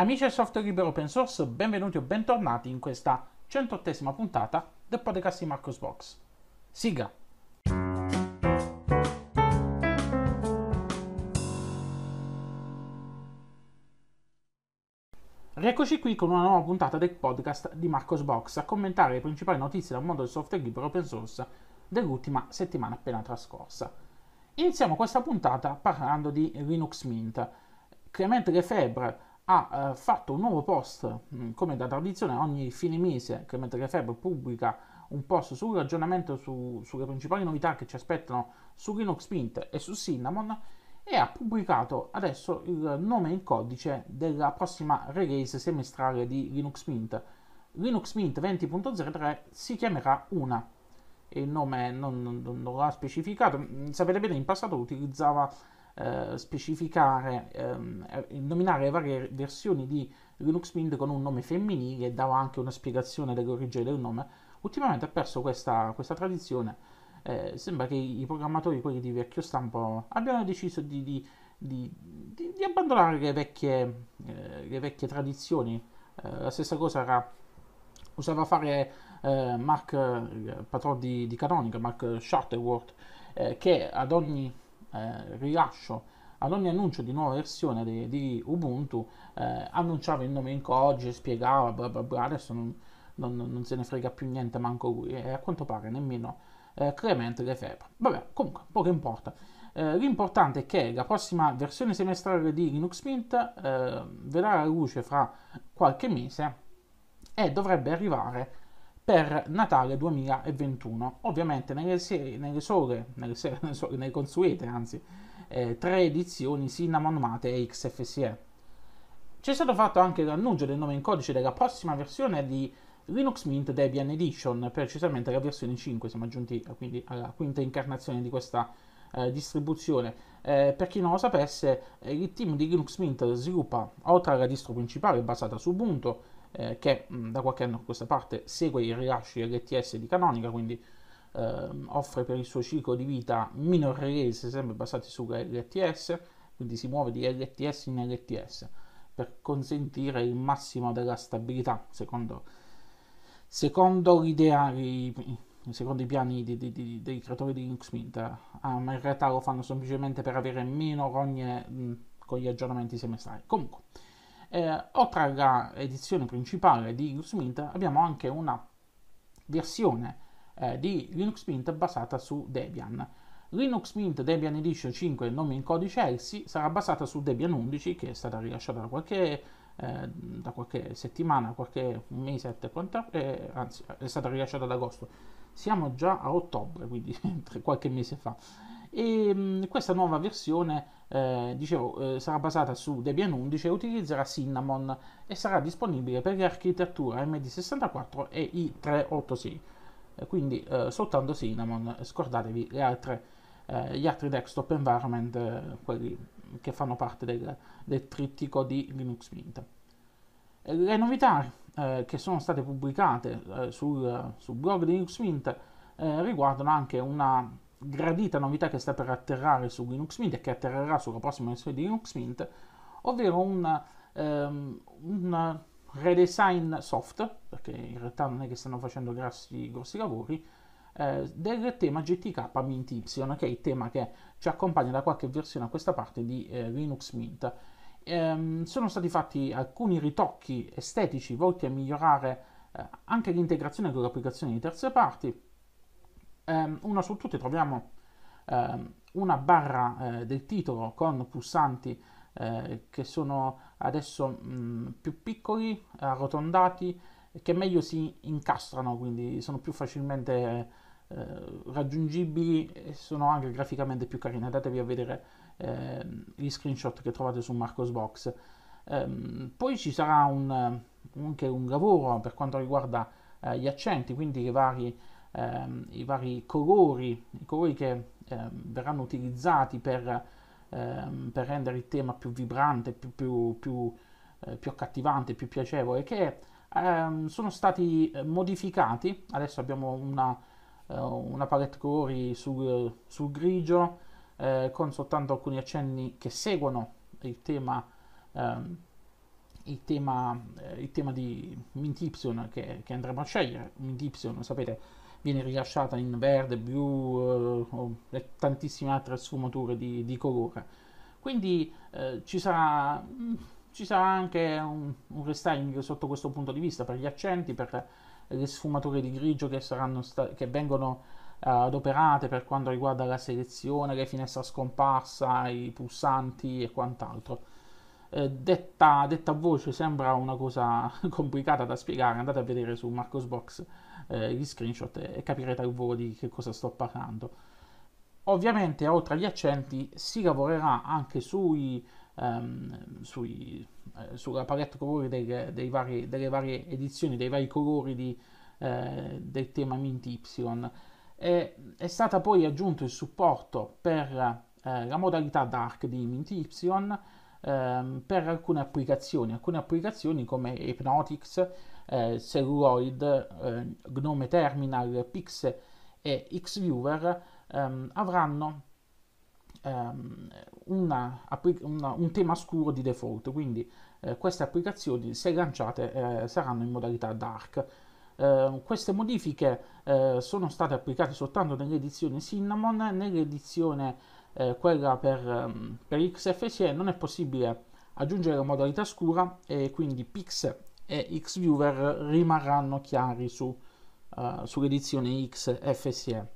Amici del software libero open source, benvenuti o bentornati in questa 108esima puntata del podcast di Marcos Box. Siga! Rieccoci qui con una nuova puntata del podcast di Marcos Box a commentare le principali notizie dal mondo del software libero open source dell'ultima settimana appena trascorsa. Iniziamo questa puntata parlando di Linux Mint. Clemente Lefebvre ha eh, fatto un nuovo post, mm, come da tradizione ogni fine mese, che mentre Feb pubblica un post sul ragionamento su, sulle principali novità che ci aspettano su Linux Mint e su Cinnamon e ha pubblicato adesso il nome e il codice della prossima release semestrale di Linux Mint. Linux Mint 20.03 si chiamerà Una. il nome non, non, non l'ha specificato, mm, sapete bene, in passato utilizzava eh, specificare, ehm, eh, nominare varie versioni di Linux Mint con un nome femminile e dava anche una spiegazione dell'origine del nome. Ultimamente ha perso questa, questa tradizione. Eh, sembra che i programmatori, quelli di vecchio stampo, abbiano deciso di, di, di, di abbandonare le vecchie, eh, le vecchie tradizioni. Eh, la stessa cosa era, usava fare eh, Mark, eh, il patron di, Canonica, Mark Shuttleworth, che ad ogni eh, rilascio ad ogni annuncio di nuova versione di, di Ubuntu eh, annunciava il nome in codice, spiegava bla bla bla, adesso non, non, non, se ne frega più niente manco lui e a quanto pare nemmeno eh, Clemente Lefebvre. Vabbè, comunque, poco importa. Eh, l'importante è che la prossima versione semestrale di Linux Mint eh, vedrà la luce fra qualche mese e dovrebbe arrivare per Natale 2021, ovviamente nelle, serie, nelle, sole, nelle, serie, nelle, sole, nelle consuete, anzi, eh, tre edizioni Cinnamon Mate e XFSE. C'è stato fatto anche l'annuncio del nome in codice della prossima versione di Linux Mint Debian Edition, precisamente la versione 5, siamo giunti eh, quindi alla quinta incarnazione di questa eh, distribuzione. Eh, per chi non lo sapesse, eh, il team di Linux Mint sviluppa, oltre alla distro principale basata su Ubuntu, eh, che mh, mm, da qualche anno a questa parte segue i rilasci LTS di Canonica, quindi ehm, offre per il suo ciclo di vita minor release sempre basati su LTS, quindi si muove di LTS in LTS per consentire il massimo della stabilità secondo, secondo l'idea secondo i piani di, di, di, dei creatori di Linux Mint, ah, ma in realtà lo fanno semplicemente per avere meno rogne mh, mm, con gli aggiornamenti semestrali. Comunque, eh, oltre alla edizione principale di Linux Mint abbiamo anche una versione eh, di Linux Mint basata su Debian. Linux Mint Debian Edition 5, il nome in codice ELSI, sarà basata su Debian 11 che è stata rilasciata da qualche, eh, da qualche settimana, qualche mese, eh, anzi è stata rilasciata ad agosto. Siamo già a ottobre, quindi qualche mese fa. E ehm, mh, questa nuova versione eh, dicevo, eh, sarà basata su Debian 11 e utilizzerà Cinnamon e sarà disponibile per l'architettura MD64 e i386, eh, quindi eh, soltanto Cinnamon, eh, scordatevi altre, gli altri desktop environment, quelli che fanno parte del, del trittico di Linux Mint. Le novità che sono state pubblicate sul, sul, blog di Linux Mint riguardano anche una gradita novità che sta per atterrare su Linux Mint e che atterrerà sulla prossima versione di Linux Mint, ovvero un um, redesign soft, perché in realtà non è che stanno facendo grossi, grossi lavori, eh, del tema GTK Mint Y, che è il tema che ci accompagna da qualche versione a questa parte di eh, Linux Mint. Ehm, sono stati fatti alcuni ritocchi estetici volti a migliorare eh, anche l'integrazione con le applicazioni di terze parti, Um, ehm, una su tutte troviamo um, una barra uh, del titolo con pulsanti uh, che sono adesso mh, mm, più piccoli, arrotondati, che meglio si incastrano, quindi sono più facilmente uh, raggiungibili e sono anche graficamente più carine. Andatevi a vedere ehm, gli screenshot che trovate su Marcosbox. Um, poi ci sarà un, anche un lavoro per quanto riguarda gli accenti, quindi i vari ehm, i vari colori, i colori che ehm, verranno utilizzati per, ehm, per, rendere il tema più vibrante, più, più, più, eh, più accattivante, più piacevole, che ehm, sono stati eh, modificati. Adesso abbiamo una, eh, una palette colori sul, sul grigio eh, con soltanto alcuni accenni che seguono il tema. Ehm, il tema, eh, il tema, di Mint Y che, che andremo a scegliere. Mint Y, sapete, viene rilasciata in verde, blu eh, tantissime altre sfumature di, di colore. Quindi eh, ci, sarà, mh, mm, ci, sarà, anche un, un restyling sotto questo punto di vista per gli accenti, per le sfumature di grigio che, sta- che vengono eh, adoperate per quanto riguarda la selezione, le finestre a scomparsa, i pulsanti e quant'altro eh, detta, detta, voce sembra una cosa complicata da spiegare, andate a vedere su Marcosbox eh, gli screenshot e, e capirete al volo di che cosa sto parlando. Ovviamente oltre agli accenti si lavorerà anche sui, ehm, sui, eh, sulla palette colori delle, dei vari, delle varie edizioni, dei vari colori di, eh, del tema Mint Y. E, è stato poi aggiunto il supporto per eh, la modalità dark di Mint Y ehm, per alcune applicazioni, alcune applicazioni come Hypnotics, eh, Celluloid, eh, Gnome Terminal, Pix e Xviewer ehm, avranno ehm, una, una, un tema scuro di default, quindi eh, queste applicazioni se lanciate eh, saranno in modalità dark. Uh, queste modifiche uh, sono state applicate soltanto nell'edizione Cinnamon, nell'edizione eh, quella per, um, per XFCE non è possibile aggiungere la modalità scura e quindi Pix e Xviewer rimarranno chiari su, uh, sull'edizione XFSE.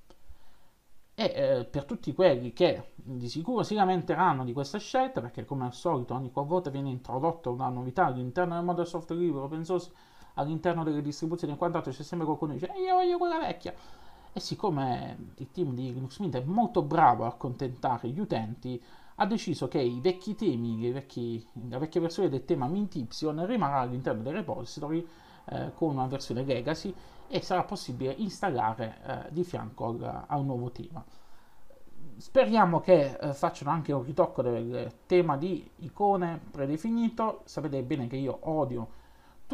E eh, per tutti quelli che di sicuro si lamenteranno di questa scelta, perché come al solito ogni qualvolta viene introdotta una novità all'interno del modello software libero, open source, all'interno delle distribuzioni e quant'altro, c'è sempre qualcuno che dice eh, io voglio quella vecchia e siccome il team di Linux Mint è molto bravo a accontentare gli utenti, ha deciso che i vecchi temi, i vecchi, la vecchia versione del tema Mint Y rimarrà all'interno del repository eh, con una versione legacy e sarà possibile installare eh, di fianco al, a un nuovo tema. Speriamo che eh, facciano anche un ritocco del tema di icone predefinito. Sapete bene che io odio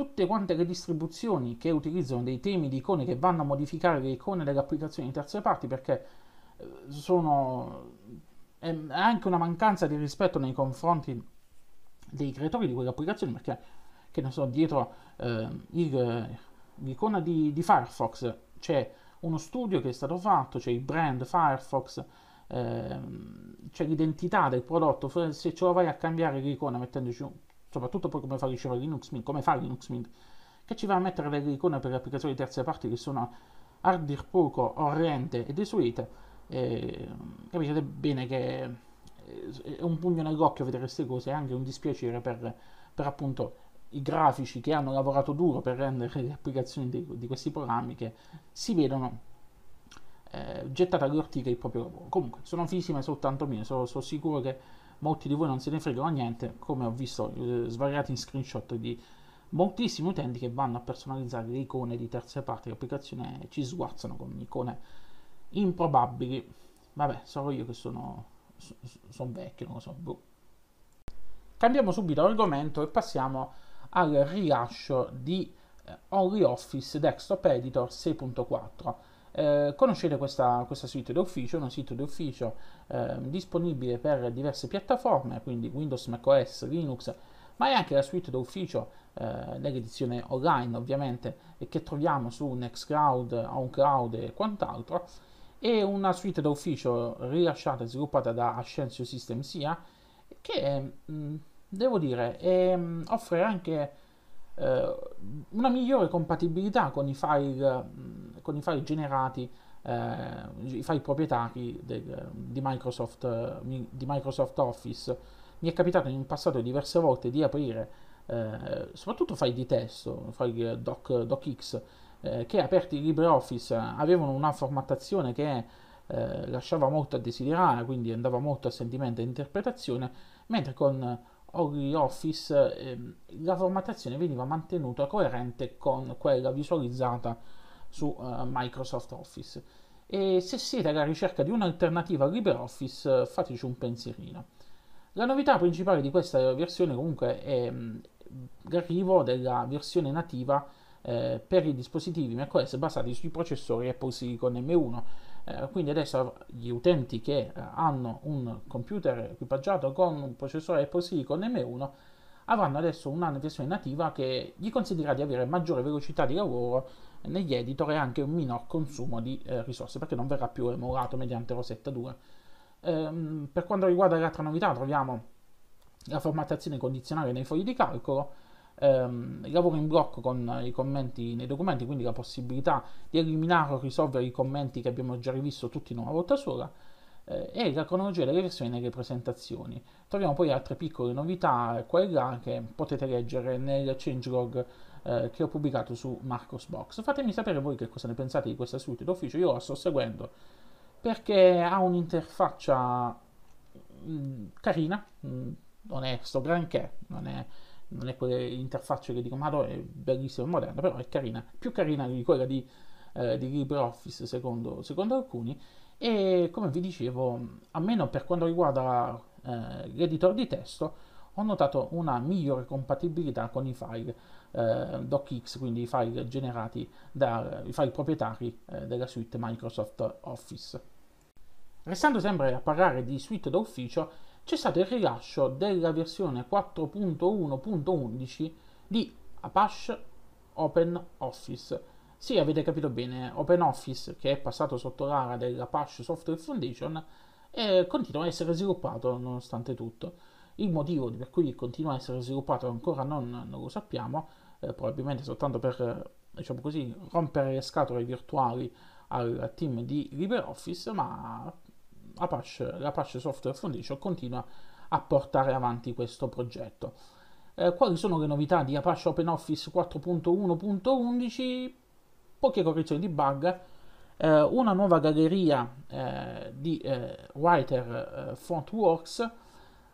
tutte quante le distribuzioni che utilizzano dei temi di icone che vanno a modificare le icone delle applicazioni di terze parti perché eh, sono è anche una mancanza di rispetto nei confronti dei creatori di quelle applicazioni perché che ne so dietro eh, il, l'icona di, di, Firefox c'è uno studio che è stato fatto c'è il brand Firefox eh, c'è l'identità del prodotto se ce lo vai a cambiare l'icona mettendoci un soprattutto poi come fa diceva Linux Mint, come fa Linux Mint, che ci va a mettere delle icone per le applicazioni di terze parti che sono a dir poco orrente e desuete, eh, capite bene che eh, è un pugno nell'occhio vedere queste cose, è anche un dispiacere per, per appunto i grafici che hanno lavorato duro per rendere le applicazioni di, di questi programmi che si vedono eh, gettate all'ortica il proprio lavoro. Comunque, sono fisime soltanto mie, sono, sono sicuro che molti di voi non se ne fregano niente, come ho visto eh, svariati in screenshot di moltissimi utenti che vanno a personalizzare le icone di terze parti dell'applicazione e ci sguazzano con icone improbabili. Vabbè, sarò io che sono, sono vecchio, non lo so. Boh. Cambiamo subito argomento e passiamo al rilascio di eh, OnlyOffice Desktop Editor 6.4. Eh, conoscete questa, questa suite d'ufficio, una suite d'ufficio eh, disponibile per diverse piattaforme, quindi Windows, macOS, Linux, ma è anche la suite d'ufficio eh, nell'edizione online ovviamente che troviamo su Nextcloud, OnCloud e quant'altro. È una suite d'ufficio rilasciata e sviluppata da Ascensio System SIA che mh, mm, devo dire è, ehm, offre anche eh, una migliore compatibilità con i file mh, mm, con i file generati, eh, i file proprietari del, di, Microsoft, eh, di, Microsoft, Office. Mi è capitato in passato diverse volte di aprire eh, soprattutto file di testo, file doc, docx, eh, che aperti in LibreOffice avevano una formattazione che eh, lasciava molto a desiderare, quindi andava molto a sentimento e interpretazione, mentre con Oggi Office eh, la formattazione veniva mantenuta coerente con quella visualizzata su uh, Microsoft Office. E se siete alla ricerca di un'alternativa a LibreOffice, eh, fateci un pensierino. La novità principale di questa versione comunque è mm, l'arrivo della versione nativa eh, per i dispositivi macOS basati sui processori Apple Silicon M1. Eh, quindi adesso gli utenti che eh, hanno un computer equipaggiato con un processore Apple Silicon M1 avranno adesso una versione nativa che gli consentirà di avere maggiore velocità di lavoro negli editor e anche un minor consumo di eh, risorse perché non verrà più emulato mediante Rosetta 2. Ehm, per quanto riguarda le altre novità troviamo la formattazione condizionale nei fogli di calcolo, ehm, il lavoro in blocco con i commenti nei documenti, quindi la possibilità di eliminare o risolvere i commenti che abbiamo già rivisto tutti in una volta sola, eh, e la cronologia delle versioni nelle presentazioni. Troviamo poi altre piccole novità qua e là che potete leggere nel changelog eh, che ho pubblicato su Marcosbox. Fatemi sapere voi che cosa ne pensate di questa suite d'ufficio, io la sto seguendo perché ha un'interfaccia mh, mm, carina, mh, mm, non è sto granché, non è, non è quelle che dico ma è bellissima e moderna, però è carina, più carina di quella di, eh, di LibreOffice secondo, secondo alcuni e come vi dicevo, almeno per quanto riguarda eh, l'editor di testo, ho notato una migliore compatibilità con i file eh, DocX, quindi i file generati dai file proprietari eh, della suite Microsoft Office. Restando sempre a parlare di suite d'ufficio, c'è stato il rilascio della versione 4.1.11 di Apache OpenOffice. Office. Sì, avete capito bene, OpenOffice, che è passato sotto l'ara dell'Apache Software Foundation eh, continua a essere sviluppato nonostante tutto. Il motivo per cui continua a essere sviluppato ancora non, non lo sappiamo, eh, probabilmente soltanto per eh, diciamo così, rompere le scatole virtuali al team di LibreOffice, ma Apache, l'Apache Software Foundation continua a portare avanti questo progetto. Eh, quali sono le novità di Apache OpenOffice 4.1.11? Poche correzioni di bug, eh, una nuova galleria eh, di eh, writer eh, FontWorks,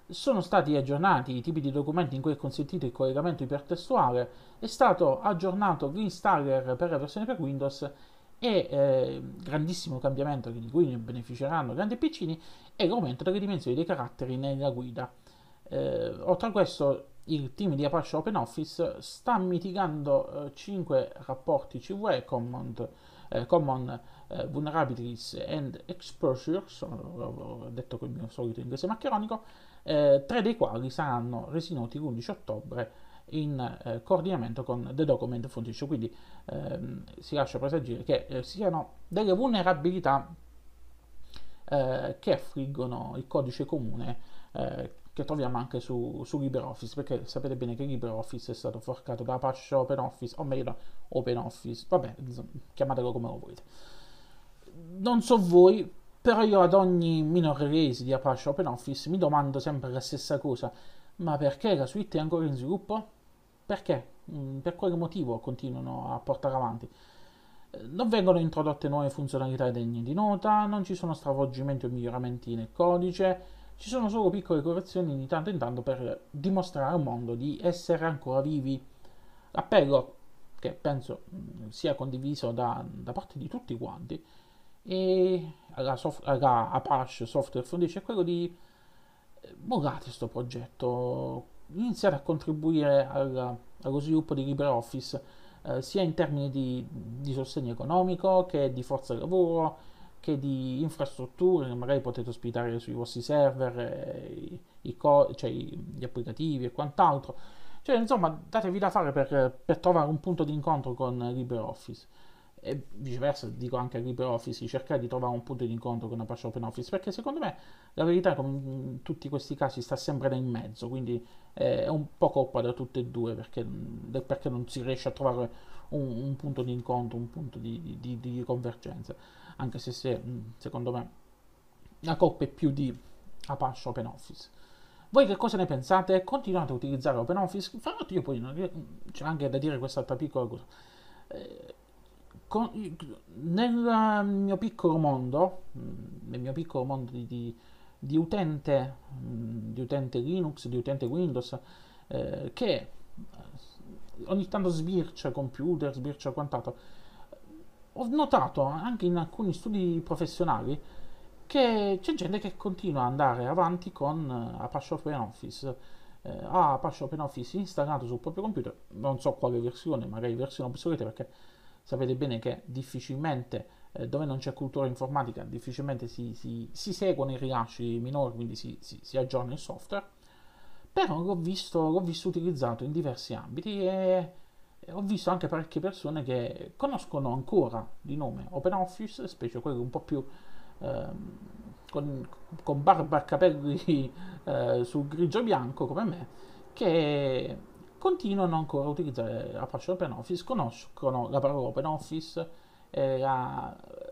sono stati aggiornati i tipi di documenti in cui è consentito il collegamento ipertestuale, è stato aggiornato l'installer per la versione per Windows e eh, grandissimo cambiamento di cui ne beneficeranno grandi e piccini è l'aumento delle dimensioni dei caratteri nella guida. Eh, oltre a questo il team di Apache OpenOffice sta mitigando eh, 5 rapporti CVE Common, eh, common eh, Vulnerabilities and Exposures, ho detto il mio solito inglese maccheronico, eh, tre dei quali saranno resi noti l'11 ottobre in eh, coordinamento con The Document Foundation, quindi ehm, si lascia presagire che eh, siano delle vulnerabilità eh, che affliggono il codice comune eh, che troviamo anche su, su, LibreOffice, perché sapete bene che LibreOffice è stato forcato da Apache OpenOffice, o meglio OpenOffice, vabbè, chiamatelo come lo volete non so voi, però io ad ogni minor release di Apache OpenOffice mi domando sempre la stessa cosa. Ma perché la suite è ancora in sviluppo? Perché? Mm, per quale motivo continuano a portare avanti? Eh, non vengono introdotte nuove funzionalità degne di nota, non ci sono stravolgimenti o miglioramenti nel codice, ci sono solo piccole correzioni di tanto in tanto per dimostrare al mondo di essere ancora vivi. L'appello, che penso mm, sia condiviso da, da parte di tutti quanti, e la, soft, la Apache Software Foundation è quello di mollate eh, questo progetto, iniziare a contribuire al, allo sviluppo di LibreOffice eh, sia in termini di, di, sostegno economico che di forza lavoro che di infrastrutture, che magari potete ospitare sui vostri server eh, i, i co- cioè, gli applicativi e quant'altro. Cioè, insomma, datevi da fare per, per trovare un punto di incontro con LibreOffice e viceversa dico anche a LibreOffice di cercare di trovare un punto di incontro con Apache OpenOffice perché secondo me la verità come in tutti questi casi sta sempre nel mezzo quindi eh, è un po' coppa da tutte e due perché, mm, perché non si riesce a trovare un, un, punto di incontro un punto di, di, di convergenza anche se, se mm, secondo me la coppa è più di Apache OpenOffice voi che cosa ne pensate? Continuate a utilizzare OpenOffice? Fra l'altro io poi mm, c'è anche da dire quest'altra piccola cosa. Eh, con, nel mio piccolo mondo, mm, nel mio piccolo mondo di, di, di, utente, mm, di utente, Linux, di utente Windows, eh, che eh, ogni tanto sbircia computer, sbircia quant'altro, ho notato anche in alcuni studi professionali che c'è gente che continua ad andare avanti con eh, Apache OpenOffice. Eh, ha ah, Apache OpenOffice installato sul proprio computer, non so quale versione, magari versione obsoleta perché sapete bene che difficilmente eh, dove non c'è cultura informatica difficilmente si, si, si seguono i rilasci minori, quindi si, si, aggiorna il software, però l'ho visto, l'ho visto utilizzato in diversi ambiti e ho visto anche parecchie persone che conoscono ancora di nome OpenOffice, specie quelli un po' più ehm, con, con barba e capelli eh, sul grigio bianco come me, che continuano ancora a utilizzare la fascia OpenOffice, conoscono la parola OpenOffice e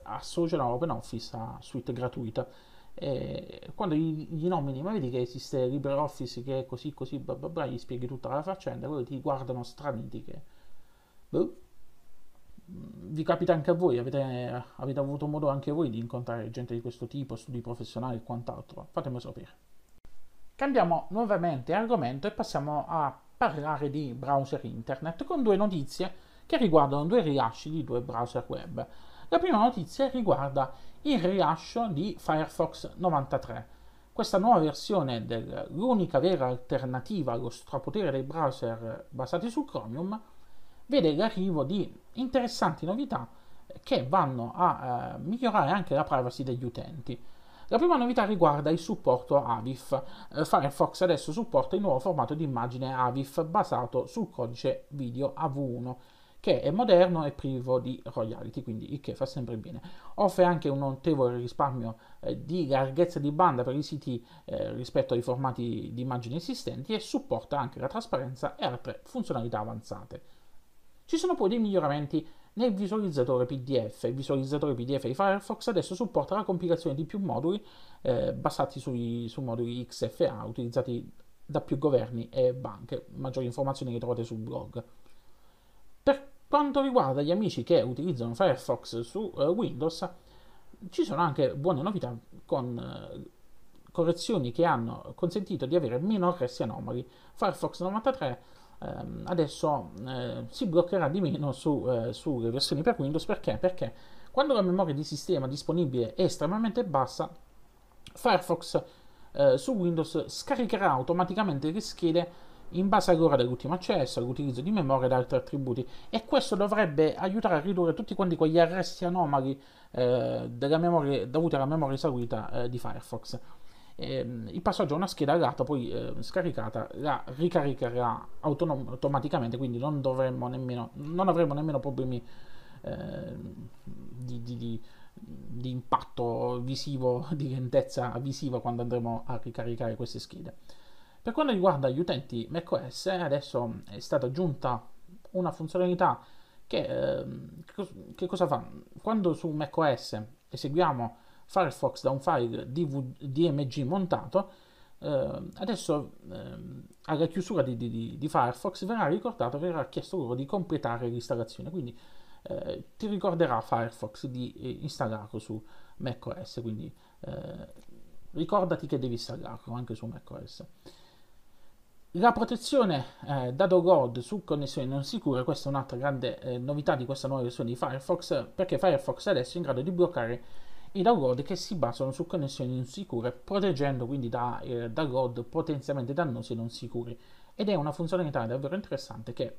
associano OpenOffice a suite gratuita. E quando gli, gli nomini, ma vedi che esiste LibreOffice che è così così bla bla bla, gli spieghi tutta la faccenda, loro ti guardano straniti che... Boh. Vi capita anche a voi, avete, avete avuto modo anche voi di incontrare gente di questo tipo, studi professionali e quant'altro? Fatemelo sapere. Cambiamo nuovamente argomento e passiamo a parlare di browser internet con due notizie che riguardano due rilasci di due browser web. La prima notizia riguarda il rilascio di Firefox 93. Questa nuova versione dell'unica vera alternativa allo strapotere dei browser basati su Chromium vede l'arrivo di interessanti novità che vanno a eh, migliorare anche la privacy degli utenti. La prima novità riguarda il supporto AVIF. Eh, Firefox adesso supporta il nuovo formato di immagine AVIF basato sul codice video AV1 che è moderno e privo di royalty, quindi il che fa sempre bene. Offre anche un notevole risparmio eh, di larghezza di banda per i siti eh, rispetto ai formati di immagini esistenti e supporta anche la trasparenza e altre funzionalità avanzate. Ci sono poi dei miglioramenti nel visualizzatore PDF, il visualizzatore PDF di Firefox adesso supporta la compilazione di più moduli eh, basati sui, su moduli XFA utilizzati da più governi e banche. Maggiori informazioni le trovate sul blog. Per quanto riguarda gli amici che utilizzano Firefox su eh, Windows, ci sono anche buone novità con eh, correzioni che hanno consentito di avere meno arresti anomali. Firefox 93 Ehm, adesso eh, si bloccherà di meno su, eh, sulle versioni per Windows perché? perché? quando la memoria di sistema disponibile è estremamente bassa Firefox eh, su Windows scaricherà automaticamente le schede in base all'ora dell'ultimo accesso, all'utilizzo di memoria ed altri attributi e questo dovrebbe aiutare a ridurre tutti quanti quegli arresti anomali eh, della memoria, dovuti alla memoria esaurita eh, di Firefox ehm, il passaggio a una scheda data poi eh, scaricata la ricaricherà autonom- automaticamente, quindi non, nemmeno, non, avremo nemmeno problemi eh, di, di, di, di, impatto visivo, di lentezza visiva quando andremo a ricaricare queste schede. Per quanto riguarda gli utenti macOS, adesso è stata aggiunta una funzionalità che, eh, che cosa fa? Quando su macOS eseguiamo Firefox da un file DV, DMG montato, eh, adesso eh, alla chiusura di, di, di, Firefox verrà ricordato, verrà chiesto loro di completare l'installazione, quindi eh, ti ricorderà Firefox di eh, installarlo su macOS, quindi eh, ricordati che devi installarlo anche su macOS. La protezione eh, da download su connessioni non sicure, questa è un'altra grande eh, novità di questa nuova versione di Firefox, perché Firefox adesso è in grado di bloccare i download che si basano su connessioni non sicure, proteggendo quindi da eh, download potenzialmente dannosi e non sicuri. Ed è una funzionalità davvero interessante che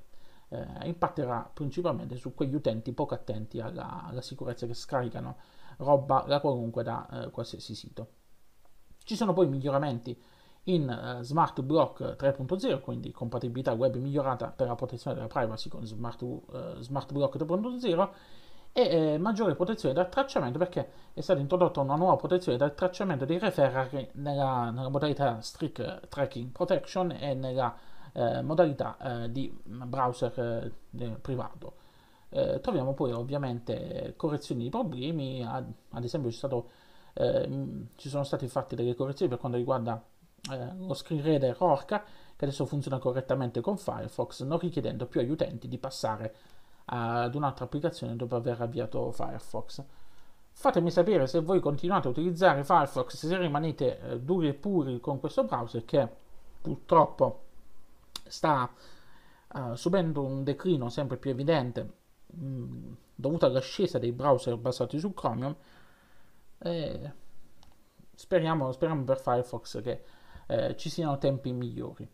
eh, impatterà principalmente su quegli utenti poco attenti alla, alla sicurezza che scaricano roba da qualunque da eh, qualsiasi sito. Ci sono poi miglioramenti in eh, Smart Block 3.0, quindi compatibilità web migliorata per la protezione della privacy con Smart, eh, Smart Block 3.0 e eh, maggiore protezione dal tracciamento perché è stata introdotta una nuova protezione dal tracciamento dei referrari nella, nella modalità Strict eh, Tracking Protection e nella eh, modalità eh, di browser eh, privato. Eh, troviamo poi ovviamente correzioni di problemi, ad, ad esempio stato, ci sono state fatte delle correzioni per quanto riguarda lo screen reader Orca che adesso funziona correttamente con Firefox non richiedendo più agli utenti di passare ad un'altra applicazione dopo aver avviato Firefox. Fatemi sapere se voi continuate a utilizzare Firefox, se rimanete eh, duri e puri con questo browser che purtroppo sta eh, subendo un declino sempre più evidente mh, mm, dovuto all'ascesa dei browser basati su Chromium. E speriamo, speriamo per Firefox che eh, ci siano tempi migliori.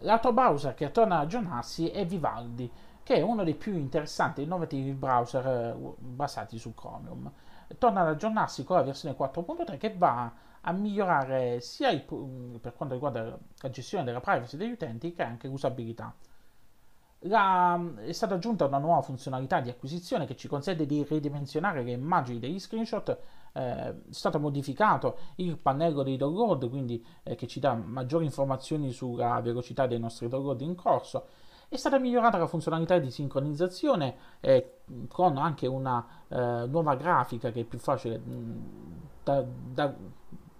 L'altro browser che torna a aggiornarsi è Vivaldi che è uno dei più interessanti e innovativi browser eh, basati su Chromium. Torna ad aggiornarsi con la versione 4.3 che va a migliorare sia il, mm, per quanto riguarda la gestione della privacy degli utenti che anche l'usabilità. La, mm, è stata aggiunta una nuova funzionalità di acquisizione che ci consente di ridimensionare le immagini degli screenshot. Eh, è stato modificato il pannello dei download, quindi eh, che ci dà maggiori informazioni sulla velocità dei nostri download in corso. È stata migliorata la funzionalità di sincronizzazione eh, con anche una eh, nuova grafica che è più facile mm, da, da,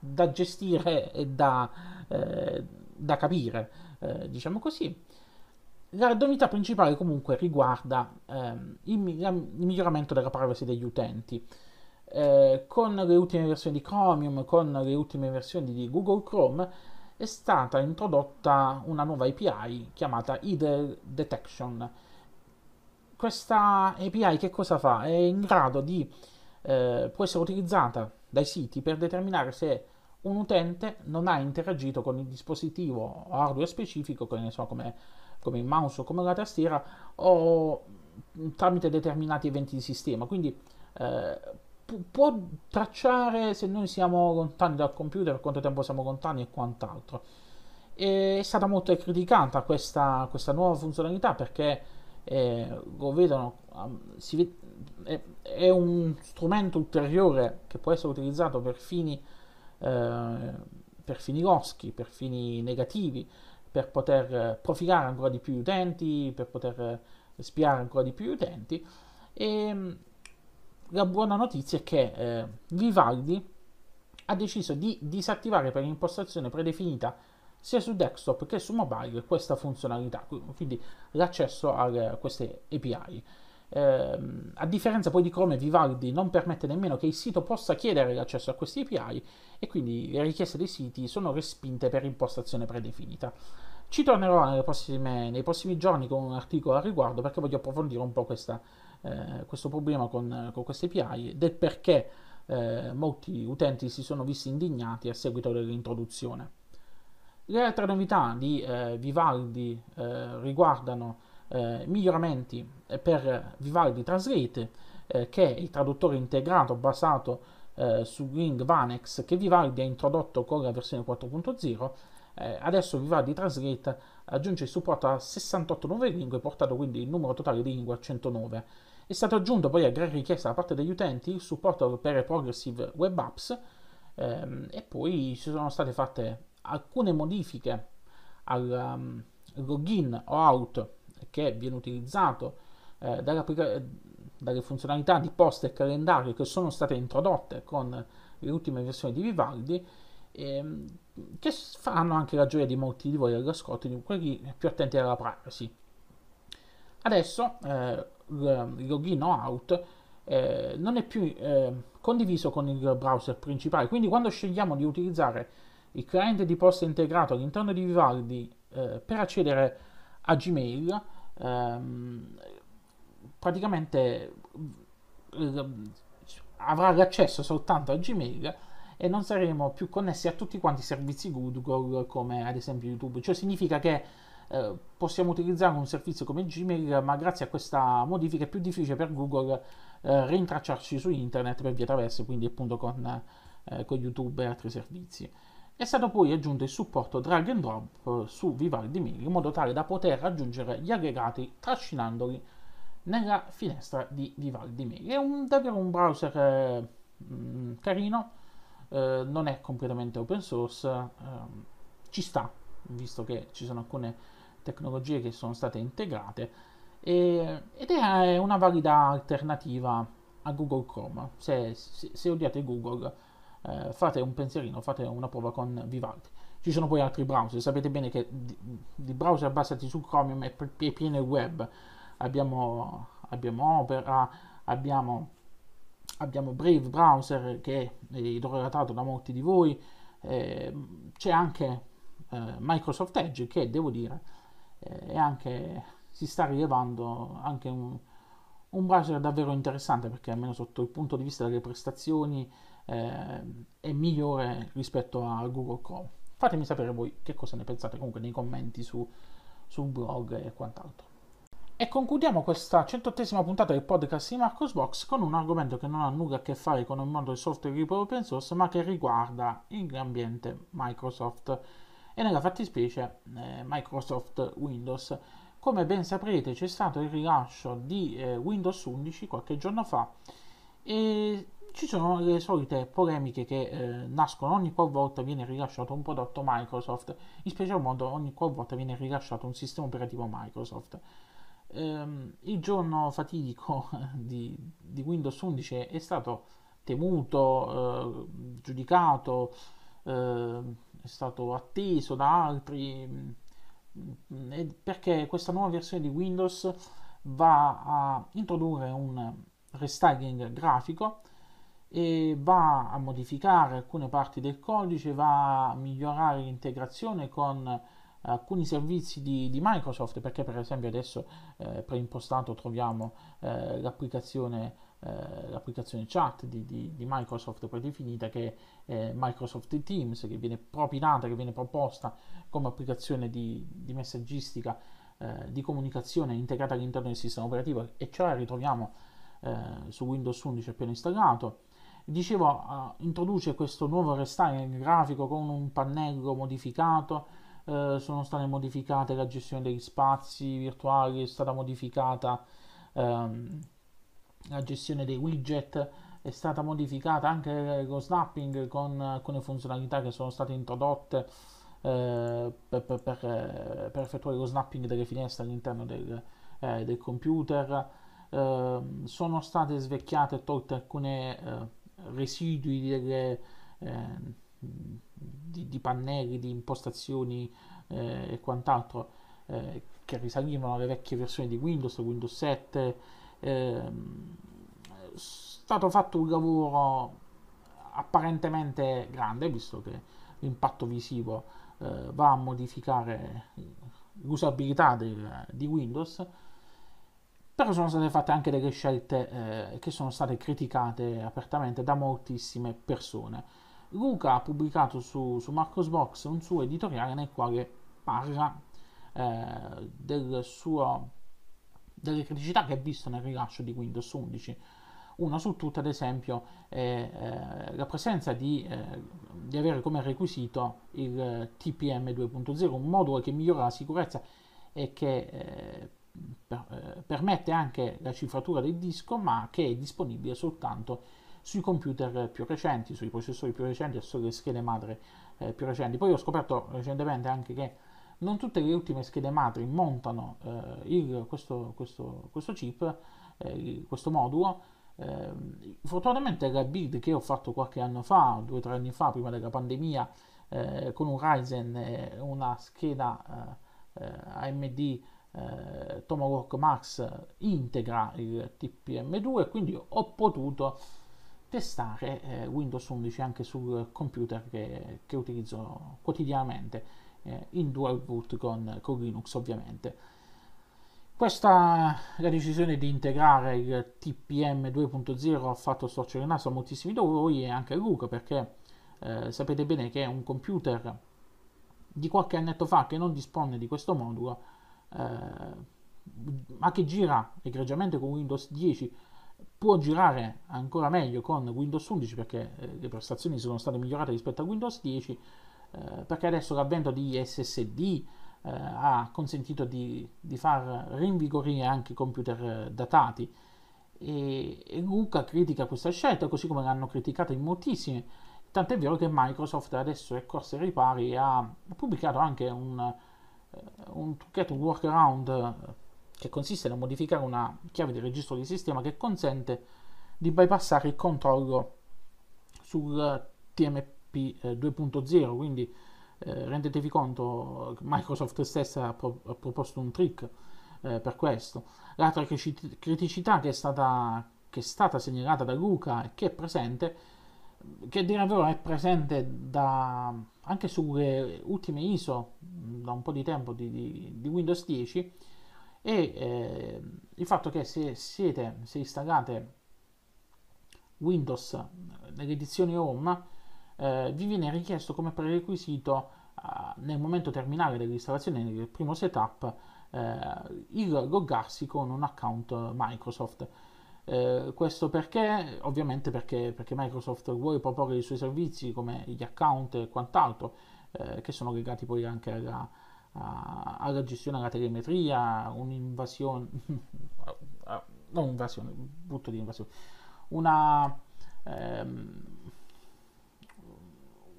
da gestire e da, eh, da capire, eh, diciamo così. La novità principale comunque riguarda ehm, il, il, miglioramento della privacy degli utenti. Eh, con le ultime versioni di Chromium, con le ultime versioni di Google Chrome, è stata introdotta una nuova API chiamata IDE Detection. Questa API che cosa fa? È in grado di, eh, può essere utilizzata dai siti per determinare se un utente non ha interagito con il dispositivo hardware specifico, so, come, come, il mouse o come la tastiera, o tramite determinati eventi di sistema. Quindi eh, può tracciare se noi siamo lontani dal computer, quanto tempo siamo lontani e quant'altro. E è stata molto criticata questa, questa nuova funzionalità perché eh, lo vedono, si, è, è, un strumento ulteriore che può essere utilizzato per fini, eh, per fini loschi, per fini negativi, per poter profilare ancora di più gli utenti, per poter spiare ancora di più gli utenti. E, la buona notizia è che eh, Vivaldi ha deciso di disattivare per impostazione predefinita sia su desktop che su mobile questa funzionalità, quindi l'accesso a eh, queste API. Eh, a differenza poi di Chrome, Vivaldi non permette nemmeno che il sito possa chiedere l'accesso a questi API e quindi le richieste dei siti sono respinte per impostazione predefinita. Ci tornerò eh, prossime, nei prossimi giorni con un articolo al riguardo perché voglio approfondire un po' questa, eh, questo problema con, eh, con queste API, del perché eh, molti utenti si sono visti indignati a seguito dell'introduzione. Le altre novità di eh, Vivaldi eh, riguardano miglioramenti per Vivaldi Translate, che è il traduttore integrato basato su Ring Vanex che Vivaldi ha introdotto con la versione 4.0 eh, adesso Vivaldi Translate aggiunge il supporto a 68 nuove lingue, portando quindi il numero totale di lingue a 109. È stato aggiunto poi a gran richiesta da parte degli utenti il supporto per Progressive Web Apps ehm, e poi ci sono state fatte alcune modifiche al um, login o out che viene utilizzato eh, dalle funzionalità di post e calendario che sono state introdotte con le ultime versioni di Vivaldi. Ehm, che faranno anche la gioia di molti di voi allo all'ascolto di quelli più attenti alla privacy. Adesso eh, il login o out eh, non è più eh, condiviso con il browser principale, quindi quando scegliamo di utilizzare il cliente di posta integrato all'interno di Vivaldi eh, per accedere a Gmail, ehm, praticamente eh, avrà l'accesso soltanto a Gmail e non saremo più connessi a tutti quanti i servizi Google come ad esempio YouTube. Cioè significa che eh, possiamo utilizzare un servizio come Gmail, ma grazie a questa modifica è più difficile per Google eh, rintracciarci su internet per via traverse, quindi appunto con, eh, con YouTube e altri servizi. È stato poi aggiunto il supporto drag and drop eh, su Vivaldi Mail in modo tale da poter raggiungere gli aggregati trascinandoli nella finestra di Vivaldi Mail. È un, davvero un browser eh, mm, carino eh, non è completamente open source, ehm, ci sta, visto che ci sono alcune tecnologie che sono state integrate, e, ed è una valida alternativa a Google Chrome. Se, se, se odiate Google, eh, fate un pensierino, fate una prova con Vivaldi. Ci sono poi altri browser, sapete bene che di, di browser basati su Chromium è, è pieno il web. Abbiamo, abbiamo Opera, abbiamo abbiamo Brave Browser che è idrograttato da molti di voi, eh, c'è anche eh, Microsoft Edge che devo dire eh, anche, si sta rilevando anche un, un, browser davvero interessante perché almeno sotto il punto di vista delle prestazioni ehm, è migliore rispetto a Google Chrome. Fatemi sapere voi che cosa ne pensate comunque nei commenti su, sul blog e quant'altro. E concludiamo questa 108 puntata del podcast di Marcosbox con un argomento che non ha nulla a che fare con il mondo del software libero open source, ma che riguarda l'ambiente Microsoft e nella fattispecie eh, Microsoft Windows. Come ben saprete c'è stato il rilascio di eh, Windows 11 qualche giorno fa e ci sono le solite polemiche che eh, nascono ogni qualvolta viene rilasciato un prodotto Microsoft, in special modo ogni qualvolta viene rilasciato un sistema operativo Microsoft ehm, il giorno fatidico di, di, Windows 11 è stato temuto, eh, giudicato, eh, è stato atteso da altri mh, mm, perché questa nuova versione di Windows va a introdurre un restyling grafico e va a modificare alcune parti del codice, va a migliorare l'integrazione con alcuni servizi di, di Microsoft, perché per esempio adesso eh, preimpostato troviamo eh, l'applicazione eh, l'applicazione chat di, di, di, Microsoft predefinita che è eh, Microsoft Teams che viene propinata, che viene proposta come applicazione di, di messaggistica eh, di comunicazione integrata all'interno del sistema operativo e ce ritroviamo eh, su Windows 11 appena installato. Dicevo, eh, introduce questo nuovo restyling grafico con un pannello modificato eh, sono state modificate la gestione degli spazi virtuali, è stata modificata ehm, la gestione dei widget, è stata modificata anche lo snapping con alcune funzionalità che sono state introdotte eh, per, per, per, eh, per, effettuare lo snapping delle finestre all'interno del, eh, del computer. Ehm, sono state svecchiate e tolte alcune eh, residui delle ehm, di, di pannelli, di impostazioni eh, e quant'altro eh, che risalivano alle vecchie versioni di Windows, Windows 7. è ehm, stato fatto un lavoro apparentemente grande, visto che l'impatto visivo eh, va a modificare l'usabilità del, di Windows però sono state fatte anche delle scelte eh, che sono state criticate apertamente da moltissime persone. Luca ha pubblicato su, su Marcosbox un suo editoriale nel quale parla eh, del suo, delle criticità che ha visto nel rilascio di Windows 11. Una su tutte, ad esempio, è eh, la presenza di, eh, di, avere come requisito il eh, TPM 2.0, un modulo che migliora la sicurezza e che eh, per, eh, permette anche la cifratura del disco, ma che è disponibile soltanto sui computer eh, più recenti, sui processori più recenti e sulle schede madre eh, più recenti. Poi ho scoperto recentemente anche che non tutte le ultime schede madre montano eh, il, questo, questo, questo, chip, eh, questo modulo. Eh, fortunatamente la build che ho fatto qualche anno fa, due o tre anni fa, prima della pandemia, eh, con un Ryzen e una scheda AMD Tomahawk Max integra il TPM2 quindi ho potuto testare eh, Windows 11 anche sul computer che, che utilizzo quotidianamente eh, in dual boot con, con Linux ovviamente. Questa la decisione di integrare il TPM 2.0 ha fatto storcere il naso a moltissimi di voi e anche a Luca perché eh, sapete bene che un computer di qualche annetto fa che non dispone di questo modulo eh, ma che gira egregiamente con Windows 10 può girare ancora meglio con Windows 11 perché eh, le prestazioni sono state migliorate rispetto a Windows 10 eh, perché adesso l'avvento di SSD eh, ha consentito di, di, far rinvigorire anche i computer eh, datati e, e, Luca critica questa scelta così come l'hanno criticata in moltissime tant'è vero che Microsoft adesso è corso ai ripari e ha pubblicato anche un, eh, un trucchetto, un workaround che consiste nel modificare una chiave di registro di sistema che consente di bypassare il controllo sul TMP 2.0, eh, quindi eh, rendetevi conto, Microsoft stessa ha, pro- ha proposto un trick eh, per questo. L'altra criticità che è, stata, che è stata segnalata da Luca e che è presente, che dire vero è presente da, anche sulle ultime ISO da un po' di tempo di, di, di Windows 10, e eh, il fatto che se siete, se installate Windows eh, nell'edizione home, eh, vi viene richiesto come prerequisito eh, nel momento terminale dell'installazione, nel primo setup, eh, il loggarsi con un account Microsoft. Eh, questo perché? Ovviamente perché, perché, Microsoft vuole proporre i suoi servizi come gli account e quant'altro, eh, che sono legati poi anche alla, alla gestione della telemetria, un'invasione, non invasione, butto di invasione, una, ehm,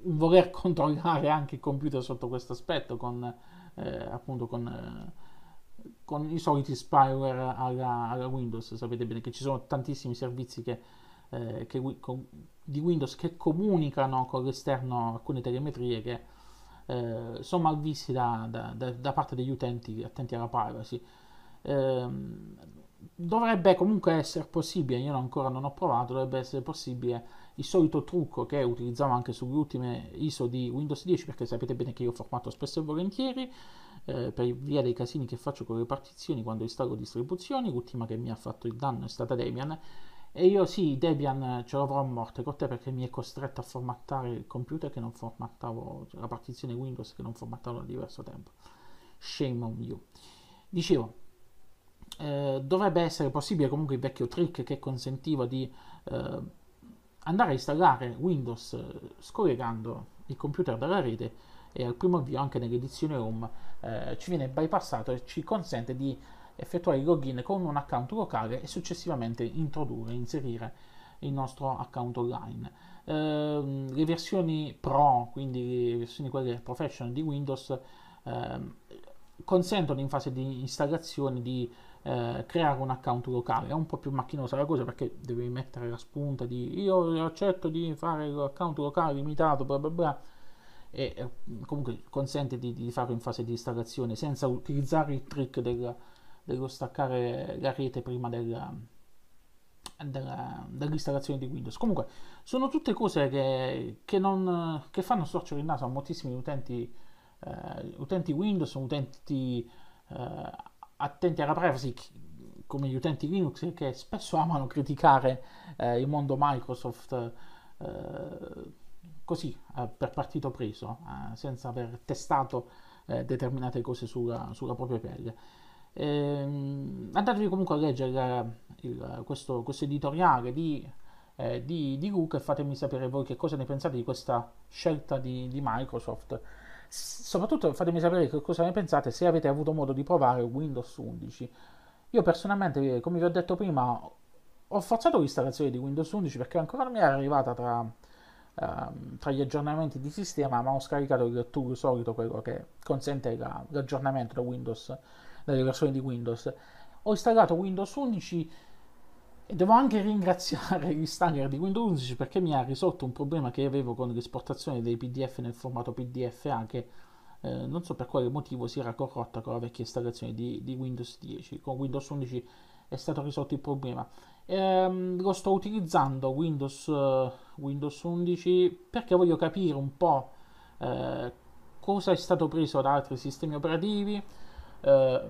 un voler controllare anche il computer sotto questo aspetto con eh, appunto con, eh, con, i soliti spyware alla, alla, Windows. Sapete bene che ci sono tantissimi servizi che, eh, che, con, di Windows che comunicano con l'esterno alcune telemetrie che eh, sono malvisti da, da, da, da, parte degli utenti attenti alla privacy. Eh, dovrebbe comunque essere possibile, io ancora non ho provato, dovrebbe essere possibile il solito trucco che utilizzavo anche sulle ultime ISO di Windows 10 perché sapete bene che io ho formato spesso e volentieri eh, per via dei casini che faccio con le partizioni quando installo distribuzioni, l'ultima che mi ha fatto il danno è stata Debian e io sì, Debian eh, ce l'avrò a morte con te perché mi è costretto a formattare il computer che non formattavo, cioè la partizione Windows che non formattavo da diverso tempo. Shame on you. Dicevo, eh, dovrebbe essere possibile comunque il vecchio trick che consentiva di eh, andare a installare Windows eh, scollegando il computer dalla rete e al primo avvio anche nell'edizione ROM eh, ci viene bypassato e ci consente di effettuare il login con un account locale e successivamente introdurre, e inserire il nostro account online. Eh, le versioni Pro, quindi le versioni quelle professional di Windows, eh, consentono in fase di installazione di eh, creare un account locale. È un po' più macchinosa la cosa perché devi mettere la spunta di io accetto di fare l'account locale limitato, bla bla bla. E eh, comunque consente di, di farlo in fase di installazione senza utilizzare il trick del devo staccare la rete prima della, della, dell'installazione di Windows. Comunque, sono tutte cose che, che, non, che fanno storcere il naso a moltissimi utenti, eh, utenti Windows, utenti eh, attenti alla privacy, come gli utenti Linux, che spesso amano criticare eh, il mondo Microsoft eh, così, eh, per partito preso, eh, senza aver testato determinate cose sulla, sulla propria pelle. Ehm, andatevi comunque a leggere eh, il, questo, questo, editoriale di, eh, di, di Luca e fatemi sapere voi che cosa ne pensate di questa scelta di, di Microsoft. soprattutto fatemi sapere che cosa ne pensate se avete avuto modo di provare Windows 11. Io personalmente, eh, come vi ho detto prima, ho forzato l'installazione di Windows 11 perché ancora non mi era arrivata tra, uh, tra gli aggiornamenti di sistema, ma ho scaricato il tool solito, quello che consente la, l'aggiornamento da Windows 11 delle versioni di Windows. Ho installato Windows 11 e devo anche ringraziare l'installer di Windows 11 perché mi ha risolto un problema che avevo con l'esportazione dei PDF nel formato PDFA che eh, non so per quale motivo si era corrotta con la vecchia installazione di, di Windows 10. Con Windows 11 è stato risolto il problema. Ehm, lo sto utilizzando Windows, uh, Windows 11 perché voglio capire un po' eh, cosa è stato preso da altri sistemi operativi eh,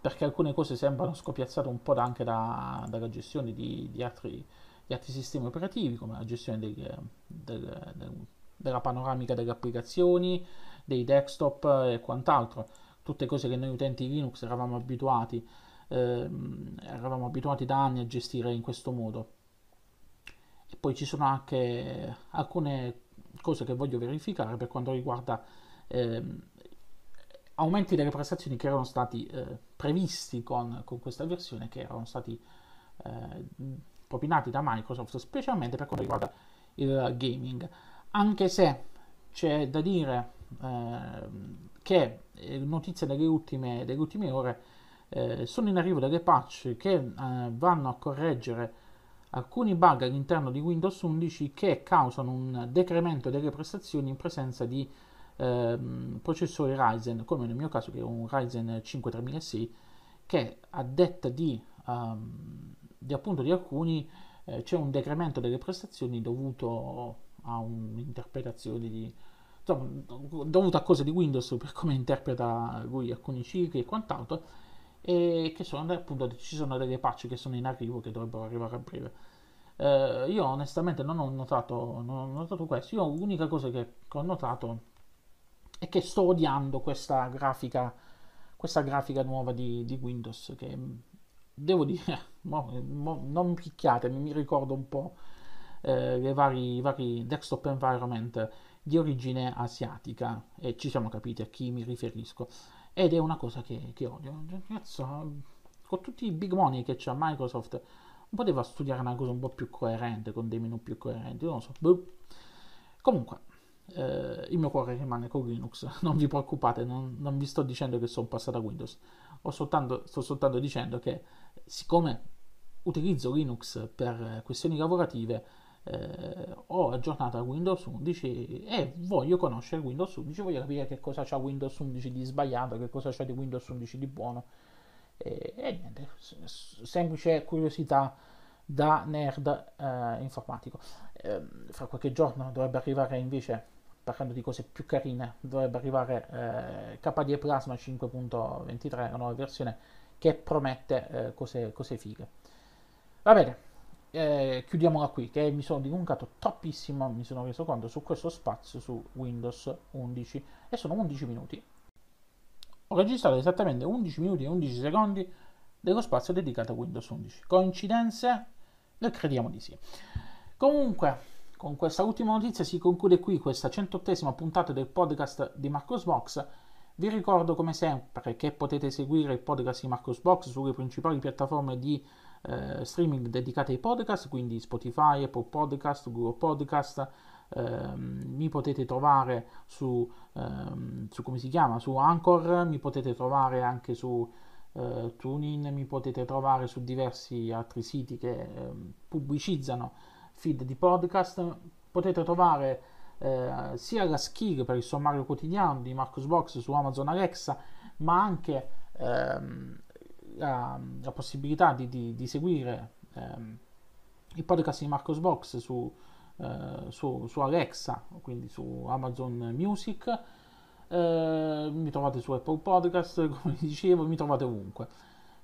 perché alcune cose sembrano scopiazzate un po' da, anche da, dalla gestione di, di, altri, di, altri, sistemi operativi, come la gestione del, del, del, della panoramica delle applicazioni, dei desktop e quant'altro, tutte cose che noi utenti Linux eravamo abituati, eh, eravamo abituati da anni a gestire in questo modo. E poi ci sono anche alcune cose che voglio verificare per quanto riguarda eh, aumenti delle prestazioni che erano stati eh, previsti con, con, questa versione, che erano stati eh, propinati da Microsoft, specialmente per quanto riguarda il gaming. Anche se c'è da dire eh, che notizie delle ultime, delle ultime ore eh, sono in arrivo delle patch che eh, vanno a correggere alcuni bug all'interno di Windows 11 che causano un decremento delle prestazioni in presenza di ehm, processore Ryzen, come nel mio caso che è un Ryzen 5 3006, che a detta di, um, di, di alcuni eh, c'è un decremento delle prestazioni dovuto a un'interpretazione di insomma, dovuto a cose di Windows per come interpreta lui alcuni cicli e quant'altro e che sono appunto ci sono delle patch che sono in arrivo che dovrebbero arrivare a breve eh, io onestamente non ho, notato, non ho notato questo io l'unica cosa che ho notato e che sto odiando questa grafica, questa grafica nuova di, di Windows che mm, devo dire, mo, mo, non picchiatemi, mi ricordo un po' eh, vari, i vari desktop environment di origine asiatica e ci siamo capiti a chi mi riferisco ed è una cosa che, che odio. Cazzo, con tutti i big money che c'ha Microsoft poteva studiare una cosa un po' più coerente, con dei menu più coerenti, non lo so. Boh. Comunque, eh, il mio cuore rimane con Linux, non vi preoccupate, non, non vi sto dicendo che sono passato a Windows, soltanto, sto soltanto dicendo che siccome utilizzo Linux per questioni lavorative, eh, ho aggiornato a Windows 11 e voglio conoscere Windows 11, voglio capire che cosa c'ha Windows 11 di sbagliato, che cosa c'è di Windows 11 di buono. E, e niente, semplice curiosità da nerd eh, informatico. Eh, fra qualche giorno dovrebbe arrivare invece parlando di cose più carine, dovrebbe arrivare eh, KDE Plasma 5.23, la nuova versione che promette eh, cose, cose, fighe. Va bene, eh, chiudiamola qui, che mi sono dilungato troppissimo, mi sono reso conto, su questo spazio su Windows 11 e sono 11 minuti. Ho registrato esattamente 11 minuti e 11 secondi dello spazio dedicato a Windows 11. Coincidenze? Noi crediamo di sì. Comunque, con questa ultima notizia si conclude qui questa 108 puntata del podcast di Marcos Box. Vi ricordo come sempre che potete seguire il podcast di Marcos Box sulle principali piattaforme di eh, streaming dedicate ai podcast, quindi Spotify, Apple Podcast, Google Podcast. Ehm, mi potete trovare su, ehm, su, come si chiama? Su Anchor, mi potete trovare anche su eh, TuneIn, mi potete trovare su diversi altri siti che eh, pubblicizzano feed di podcast potete trovare eh, sia la skill per il sommario quotidiano di Marcus Box su Amazon Alexa, ma anche ehm, la, la, possibilità di, di, di seguire ehm, il podcast di Marcus Box su, eh, su, su, Alexa, quindi su Amazon Music. Eh, mi trovate su Apple Podcast, come dicevo, mi trovate ovunque.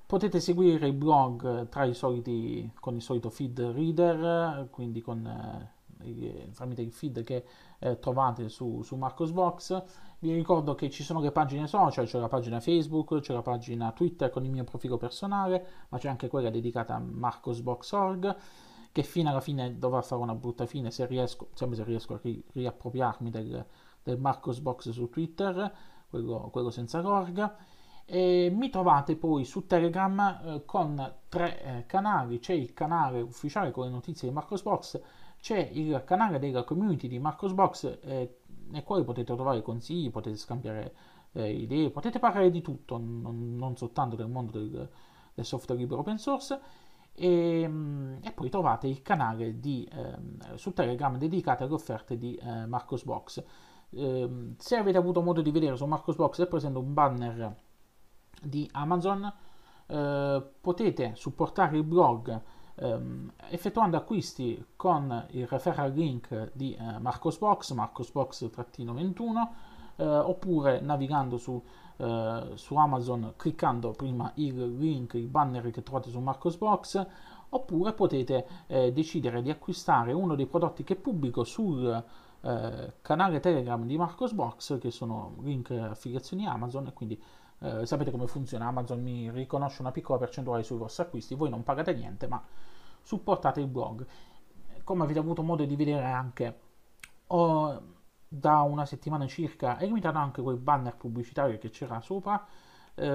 Potete seguire il blog eh, i soliti, con il solito feed reader, eh, quindi con, eh, eh, tramite il feed che eh, trovate su, su Marcosbox. Vi ricordo che ci sono le pagine social, c'è la pagina Facebook, c'è la pagina Twitter con il mio profilo personale, ma c'è anche quella dedicata a marcosbox.org che fino alla fine dovrà fare una brutta fine se riesco, sempre se riesco a ri, riappropriarmi del, del Marcosbox su Twitter, quello, quello senza gorga. E mi trovate poi su Telegram eh, con tre eh, canali, c'è il canale ufficiale con le notizie di Marcosbox, c'è il canale della community di Marcosbox eh, nel quale potete trovare consigli, potete scambiare eh, idee, potete parlare di tutto, non, non soltanto del mondo del, del, software libero open source. E, ehm, e poi trovate il canale di, ehm, su Telegram dedicato alle offerte di eh, Marcosbox. Ehm, se avete avuto modo di vedere su Marcosbox è presente un banner di Amazon eh, potete supportare il blog ehm, effettuando acquisti con il referral link di eh, Marcosbox, marcosbox-21, eh, oppure navigando su, eh, su, Amazon cliccando prima il link, il banner che trovate su Marcosbox, oppure potete eh, decidere di acquistare uno dei prodotti che pubblico sul eh, canale Telegram di Marcosbox, che sono link affiliazioni Amazon, e quindi eh, sapete come funziona Amazon mi riconosce una piccola percentuale sui vostri acquisti voi non pagate niente ma supportate il blog come avete avuto modo di vedere anche ho, da una settimana circa eliminato anche quel banner pubblicitario che c'era sopra eh,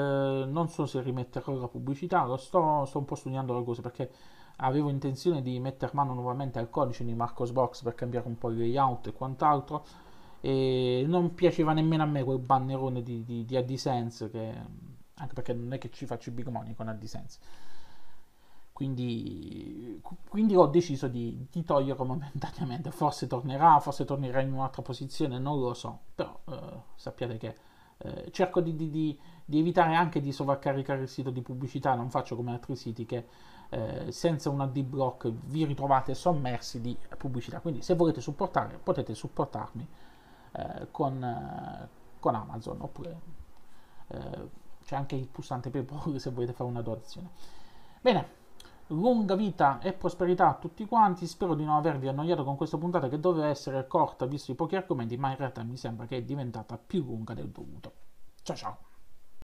non so se rimetterò la pubblicità lo sto, sto un po' studiando le cose perché avevo intenzione di mettere mano nuovamente al codice di Marcosbox per cambiare un po' il layout e quant'altro e non piaceva nemmeno a me quel bannerone di, di, di AdSense che, anche perché non è che ci faccio i big money con AdSense quindi, quindi ho deciso di, di toglierlo momentaneamente forse tornerà, forse tornerà in un'altra posizione non lo so però eh, sappiate che eh, cerco di, di, di, evitare anche di sovraccaricare il sito di pubblicità, non faccio come altri siti che eh, senza un D-Block vi ritrovate sommersi di pubblicità. Quindi se volete supportare potete supportarmi eh, con, eh, con, Amazon, oppure eh, c'è anche il pulsante PayPal se volete fare una donazione. Bene, lunga vita e prosperità a tutti quanti, spero di non avervi annoiato con questa puntata che doveva essere corta visto i pochi argomenti, ma in realtà mi sembra che è diventata più lunga del dovuto. Ciao ciao!